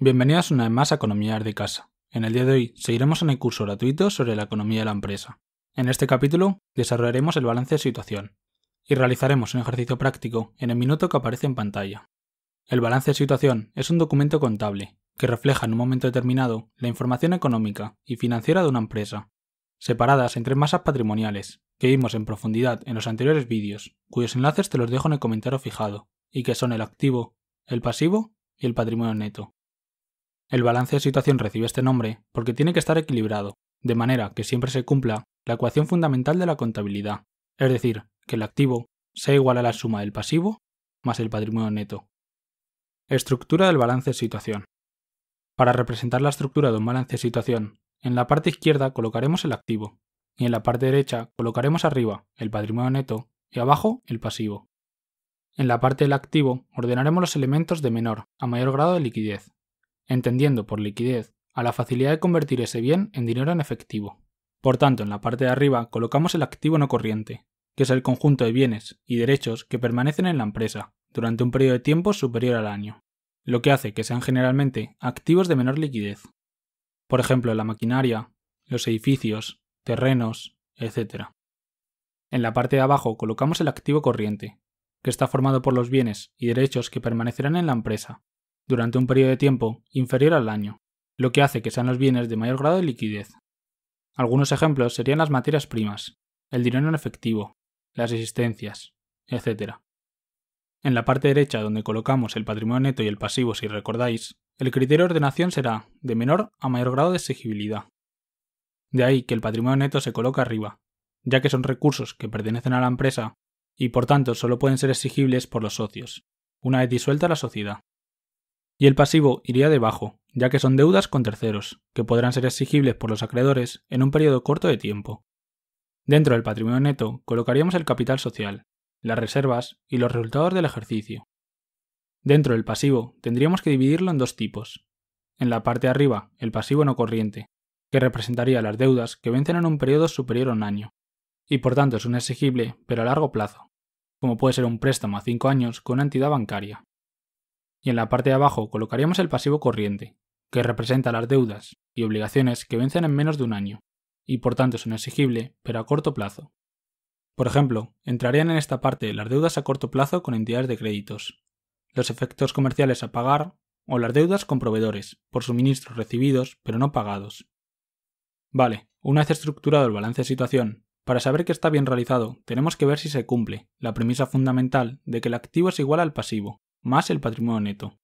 Bienvenidos una vez más a Economía de Casa. En el día de hoy seguiremos en el curso gratuito sobre la economía de la empresa. En este capítulo desarrollaremos el balance de situación y realizaremos un ejercicio práctico en el minuto que aparece en pantalla. El balance de situación es un documento contable que refleja en un momento determinado la información económica y financiera de una empresa, separadas entre masas patrimoniales que vimos en profundidad en los anteriores vídeos, cuyos enlaces te los dejo en el comentario fijado, y que son el activo, el pasivo y el patrimonio neto. El balance de situación recibe este nombre porque tiene que estar equilibrado, de manera que siempre se cumpla la ecuación fundamental de la contabilidad, es decir, que el activo sea igual a la suma del pasivo más el patrimonio neto. Estructura del balance de situación. Para representar la estructura de un balance de situación, en la parte izquierda colocaremos el activo y en la parte derecha colocaremos arriba el patrimonio neto y abajo el pasivo. En la parte del activo ordenaremos los elementos de menor a mayor grado de liquidez, entendiendo por liquidez a la facilidad de convertir ese bien en dinero en efectivo. Por tanto, en la parte de arriba colocamos el activo no corriente, que es el conjunto de bienes y derechos que permanecen en la empresa durante un periodo de tiempo superior al año, lo que hace que sean generalmente activos de menor liquidez. Por ejemplo, la maquinaria, los edificios, terrenos, etc. En la parte de abajo colocamos el activo corriente, que está formado por los bienes y derechos que permanecerán en la empresa durante un periodo de tiempo inferior al año, lo que hace que sean los bienes de mayor grado de liquidez. Algunos ejemplos serían las materias primas, el dinero en efectivo, las existencias, etc. En la parte derecha donde colocamos el patrimonio neto y el pasivo si recordáis, el criterio de ordenación será de menor a mayor grado de exigibilidad. De ahí que el patrimonio neto se coloca arriba, ya que son recursos que pertenecen a la empresa y por tanto solo pueden ser exigibles por los socios, una vez disuelta la sociedad y el pasivo iría debajo, ya que son deudas con terceros, que podrán ser exigibles por los acreedores en un periodo corto de tiempo. Dentro del patrimonio neto colocaríamos el capital social, las reservas y los resultados del ejercicio. Dentro del pasivo tendríamos que dividirlo en dos tipos. En la parte de arriba, el pasivo no corriente, que representaría las deudas que vencen en un periodo superior a un año, y por tanto es un exigible, pero a largo plazo, como puede ser un préstamo a 5 años con una entidad bancaria y en la parte de abajo colocaríamos el pasivo corriente, que representa las deudas y obligaciones que vencen en menos de un año, y por tanto son exigible pero a corto plazo. Por ejemplo, entrarían en esta parte las deudas a corto plazo con entidades de créditos, los efectos comerciales a pagar o las deudas con proveedores por suministros recibidos pero no pagados. Vale, una vez estructurado el balance de situación, para saber que está bien realizado tenemos que ver si se cumple la premisa fundamental de que el activo es igual al pasivo, más el patrimonio neto.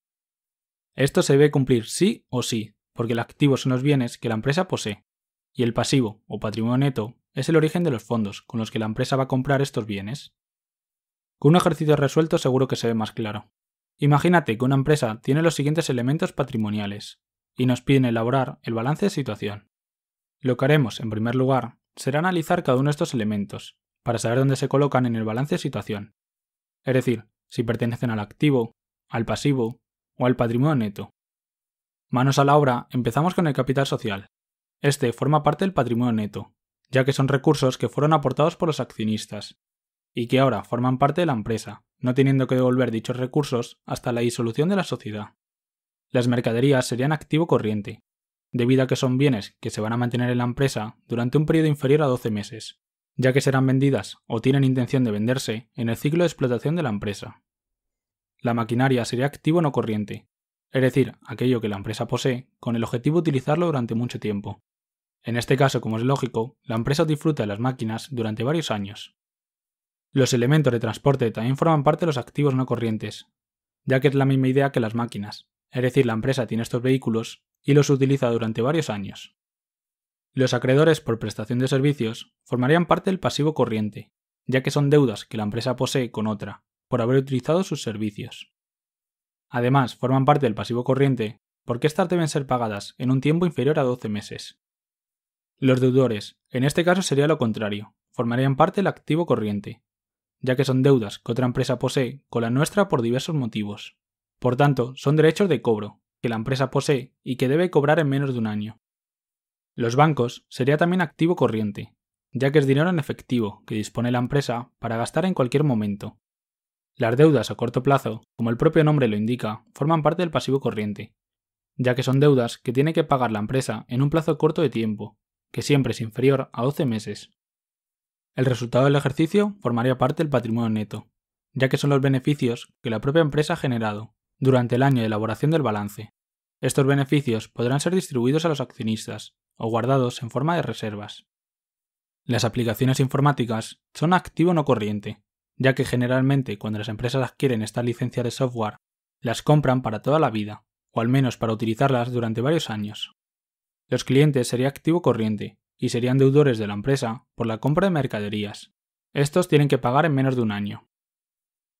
Esto se debe cumplir sí o sí, porque el activo son los bienes que la empresa posee, y el pasivo o patrimonio neto es el origen de los fondos con los que la empresa va a comprar estos bienes. Con un ejercicio resuelto seguro que se ve más claro. Imagínate que una empresa tiene los siguientes elementos patrimoniales y nos piden elaborar el balance de situación. Lo que haremos, en primer lugar, será analizar cada uno de estos elementos para saber dónde se colocan en el balance de situación. Es decir, si pertenecen al activo, al pasivo o al patrimonio neto. Manos a la obra, empezamos con el capital social. Este forma parte del patrimonio neto, ya que son recursos que fueron aportados por los accionistas, y que ahora forman parte de la empresa, no teniendo que devolver dichos recursos hasta la disolución de la sociedad. Las mercaderías serían activo corriente, debido a que son bienes que se van a mantener en la empresa durante un periodo inferior a 12 meses, ya que serán vendidas o tienen intención de venderse en el ciclo de explotación de la empresa. La maquinaria sería activo no corriente, es decir, aquello que la empresa posee, con el objetivo de utilizarlo durante mucho tiempo. En este caso, como es lógico, la empresa disfruta de las máquinas durante varios años. Los elementos de transporte también forman parte de los activos no corrientes, ya que es la misma idea que las máquinas, es decir, la empresa tiene estos vehículos y los utiliza durante varios años. Los acreedores por prestación de servicios formarían parte del pasivo corriente, ya que son deudas que la empresa posee con otra, por haber utilizado sus servicios. Además, forman parte del pasivo corriente, porque éstas deben ser pagadas en un tiempo inferior a 12 meses. Los deudores, en este caso sería lo contrario, formarían parte del activo corriente, ya que son deudas que otra empresa posee con la nuestra por diversos motivos. Por tanto, son derechos de cobro, que la empresa posee y que debe cobrar en menos de un año. Los bancos sería también activo corriente, ya que es dinero en efectivo que dispone la empresa para gastar en cualquier momento, las deudas a corto plazo, como el propio nombre lo indica, forman parte del pasivo corriente, ya que son deudas que tiene que pagar la empresa en un plazo corto de tiempo, que siempre es inferior a 12 meses. El resultado del ejercicio formaría parte del patrimonio neto, ya que son los beneficios que la propia empresa ha generado durante el año de elaboración del balance. Estos beneficios podrán ser distribuidos a los accionistas o guardados en forma de reservas. Las aplicaciones informáticas son activo no corriente, ya que generalmente cuando las empresas adquieren esta licencia de software, las compran para toda la vida, o al menos para utilizarlas durante varios años. Los clientes serían activo corriente y serían deudores de la empresa por la compra de mercaderías. Estos tienen que pagar en menos de un año.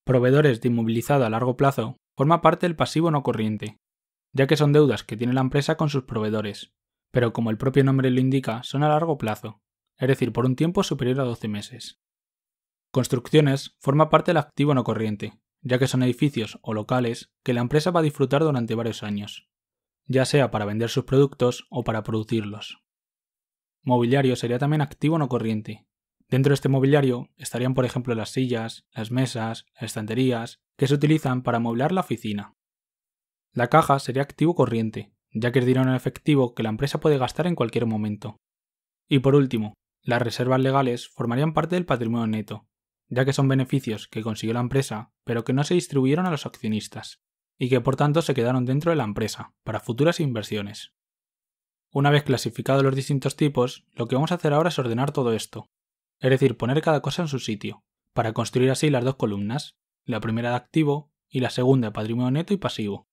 Proveedores de inmovilizado a largo plazo forma parte del pasivo no corriente, ya que son deudas que tiene la empresa con sus proveedores, pero como el propio nombre lo indica, son a largo plazo, es decir, por un tiempo superior a 12 meses. Construcciones forma parte del activo no corriente, ya que son edificios o locales que la empresa va a disfrutar durante varios años, ya sea para vender sus productos o para producirlos. Mobiliario sería también activo no corriente. Dentro de este mobiliario estarían, por ejemplo, las sillas, las mesas, las estanterías, que se utilizan para mobiliar la oficina. La caja sería activo corriente, ya que es dinero en efectivo que la empresa puede gastar en cualquier momento. Y por último, las reservas legales formarían parte del patrimonio neto, ya que son beneficios que consiguió la empresa, pero que no se distribuyeron a los accionistas, y que por tanto se quedaron dentro de la empresa, para futuras inversiones. Una vez clasificados los distintos tipos, lo que vamos a hacer ahora es ordenar todo esto, es decir, poner cada cosa en su sitio, para construir así las dos columnas, la primera de activo y la segunda de patrimonio neto y pasivo.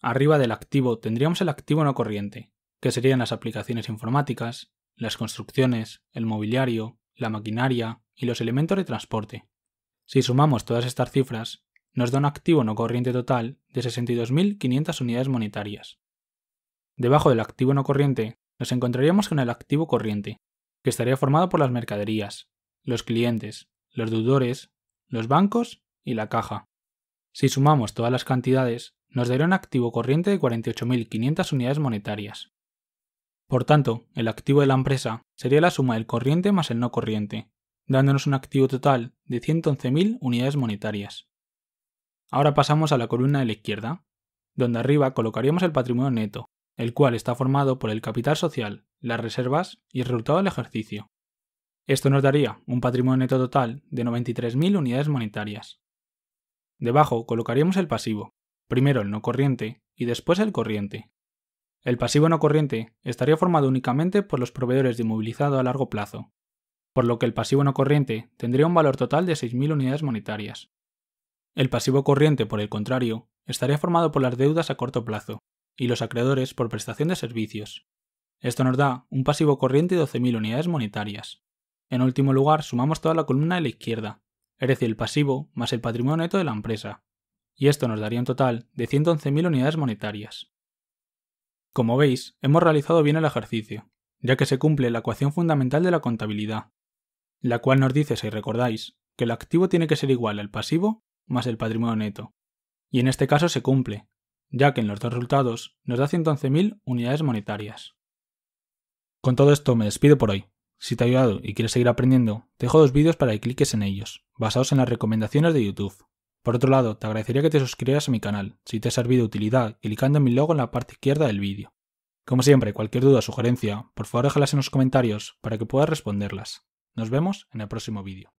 Arriba del activo tendríamos el activo no corriente, que serían las aplicaciones informáticas, las construcciones, el mobiliario, la maquinaria y los elementos de transporte. Si sumamos todas estas cifras, nos da un activo no corriente total de 62.500 unidades monetarias. Debajo del activo no corriente nos encontraríamos con el activo corriente, que estaría formado por las mercaderías, los clientes, los deudores, los bancos y la caja. Si sumamos todas las cantidades, nos daría un activo corriente de 48.500 unidades monetarias. Por tanto, el activo de la empresa sería la suma del corriente más el no corriente, dándonos un activo total de 111.000 unidades monetarias. Ahora pasamos a la columna de la izquierda, donde arriba colocaríamos el patrimonio neto, el cual está formado por el capital social, las reservas y el resultado del ejercicio. Esto nos daría un patrimonio neto total de 93.000 unidades monetarias. Debajo colocaríamos el pasivo, primero el no corriente y después el corriente, el pasivo no corriente estaría formado únicamente por los proveedores de inmovilizado a largo plazo, por lo que el pasivo no corriente tendría un valor total de 6.000 unidades monetarias. El pasivo corriente, por el contrario, estaría formado por las deudas a corto plazo y los acreedores por prestación de servicios. Esto nos da un pasivo corriente de 12.000 unidades monetarias. En último lugar, sumamos toda la columna de la izquierda, es decir, el pasivo más el patrimonio neto de la empresa, y esto nos daría un total de 111.000 unidades monetarias. Como veis, hemos realizado bien el ejercicio, ya que se cumple la ecuación fundamental de la contabilidad, la cual nos dice, si recordáis, que el activo tiene que ser igual al pasivo más el patrimonio neto. Y en este caso se cumple, ya que en los dos resultados nos da 111.000 unidades monetarias. Con todo esto me despido por hoy. Si te ha ayudado y quieres seguir aprendiendo, te dejo dos vídeos para que cliques en ellos, basados en las recomendaciones de YouTube. Por otro lado, te agradecería que te suscribieras a mi canal, si te ha servido de utilidad, clicando en mi logo en la parte izquierda del vídeo. Como siempre, cualquier duda o sugerencia, por favor déjalas en los comentarios para que pueda responderlas. Nos vemos en el próximo vídeo.